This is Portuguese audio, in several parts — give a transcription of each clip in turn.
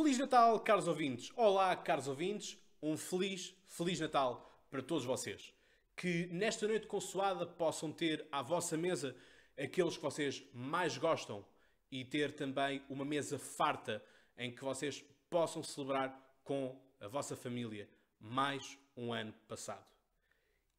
Feliz Natal, caros ouvintes. Olá, caros ouvintes. Um feliz, feliz Natal para todos vocês. Que nesta noite consoada possam ter à vossa mesa aqueles que vocês mais gostam e ter também uma mesa farta em que vocês possam celebrar com a vossa família mais um ano passado.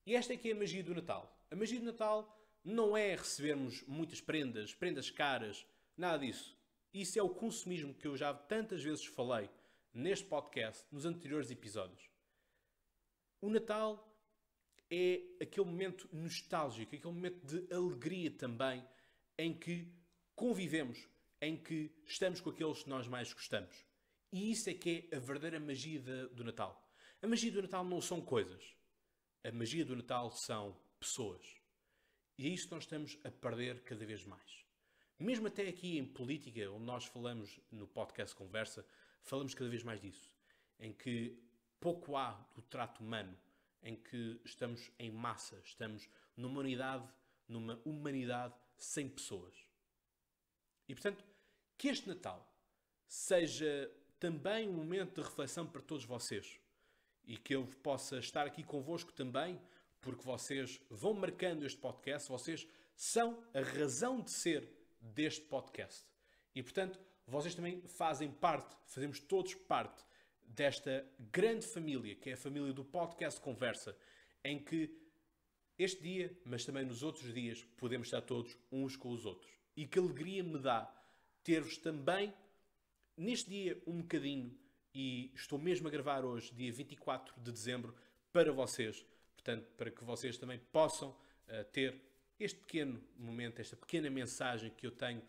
E esta é que é a magia do Natal. A magia do Natal não é recebermos muitas prendas, prendas caras, nada disso. Isso é o consumismo que eu já tantas vezes falei neste podcast, nos anteriores episódios. O Natal é aquele momento nostálgico, aquele momento de alegria também, em que convivemos, em que estamos com aqueles que nós mais gostamos. E isso é que é a verdadeira magia do Natal. A magia do Natal não são coisas. A magia do Natal são pessoas. E é isso que nós estamos a perder cada vez mais mesmo até aqui em política, onde nós falamos no podcast Conversa, falamos cada vez mais disso, em que pouco há do trato humano, em que estamos em massa, estamos numa unidade, numa humanidade sem pessoas. E portanto, que este Natal seja também um momento de reflexão para todos vocês e que eu possa estar aqui convosco também, porque vocês vão marcando este podcast, vocês são a razão de ser deste podcast. E portanto, vocês também fazem parte, fazemos todos parte desta grande família, que é a família do podcast Conversa, em que este dia, mas também nos outros dias, podemos estar todos uns com os outros. E que alegria me dá ter-vos também neste dia um bocadinho, e estou mesmo a gravar hoje, dia 24 de dezembro, para vocês, portanto, para que vocês também possam uh, ter este pequeno momento, esta pequena mensagem que eu tenho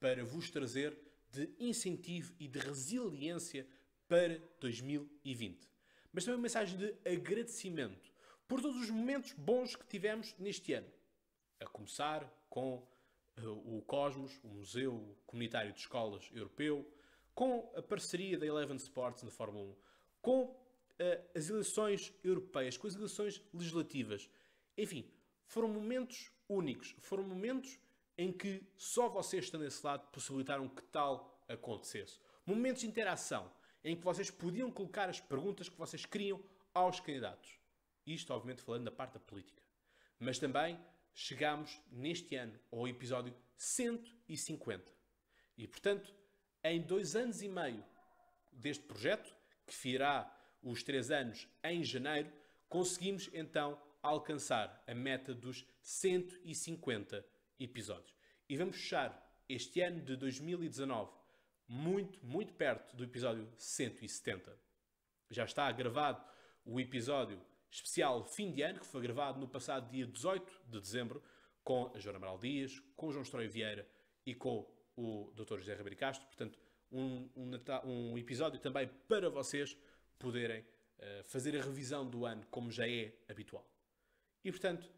para vos trazer de incentivo e de resiliência para 2020. Mas também uma mensagem de agradecimento por todos os momentos bons que tivemos neste ano. A começar com eh, o Cosmos, o Museu Comunitário de Escolas Europeu, com a parceria da Eleven Sports na Fórmula 1, com uh, as eleições europeias, com as eleições legislativas. Enfim, foram momentos únicos, foram momentos em que só vocês estando desse lado possibilitaram que tal acontecesse. Momentos de interação em que vocês podiam colocar as perguntas que vocês queriam aos candidatos. Isto, obviamente, falando da parte da política. Mas também chegámos neste ano ao episódio 150. E, portanto, em dois anos e meio deste projeto, que virá os três anos em janeiro, conseguimos então alcançar a meta dos 150 episódios. E vamos fechar este ano de 2019 muito, muito perto do episódio 170. Já está gravado o episódio especial fim de ano, que foi gravado no passado dia 18 de dezembro, com a Joana Amaral Dias, com o João Estróio Vieira e com o Dr. José Ribeiro Castro. Portanto, um, um, um, episódio também para vocês poderem uh, fazer a revisão do ano como já é habitual. E portanto,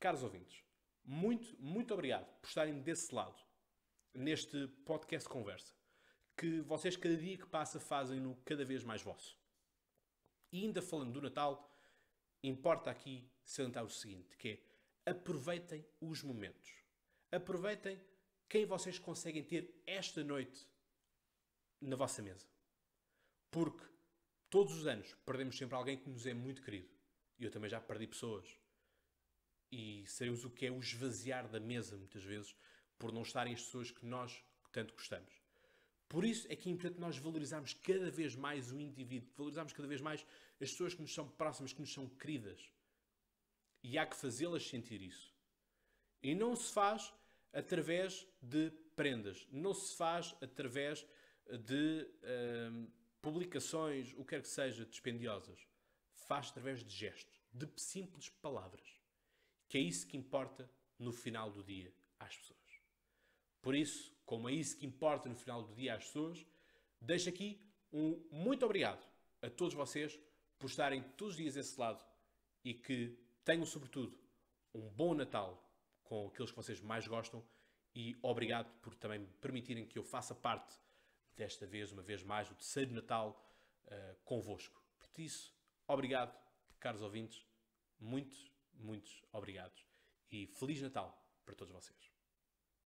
caros ouvintes, muito, muito obrigado por estarem desse lado neste podcast conversa, que vocês cada dia que passa fazem-no cada vez mais vosso. E ainda falando do Natal, importa aqui salientar o seguinte, que é aproveitem os momentos. Aproveitem quem vocês conseguem ter esta noite na vossa mesa. Porque todos os anos perdemos sempre alguém que nos é muito querido. E eu também já perdi pessoas e sabemos o que é o esvaziar da mesa, muitas vezes, por não estarem as pessoas que nós tanto gostamos. Por isso é que é importante nós valorizarmos cada vez mais o indivíduo, valorizarmos cada vez mais as pessoas que nos são próximas, que nos são queridas. E há que fazê-las sentir isso. E não se faz através de prendas, não se faz através de hum, publicações, o que quer que seja, dispendiosas. Faz através de gestos, de simples palavras que é isso que importa no final do dia às pessoas. Por isso, como é isso que importa no final do dia às pessoas, deixo aqui um muito obrigado a todos vocês por estarem todos os dias desse lado e que tenham, sobretudo, um bom Natal com aqueles que vocês mais gostam e obrigado por também permitirem que eu faça parte desta vez, uma vez mais, o terceiro Natal uh, convosco. Por isso, obrigado, caros ouvintes, muitos muitos obrigados e Feliz Natal para todos vocês.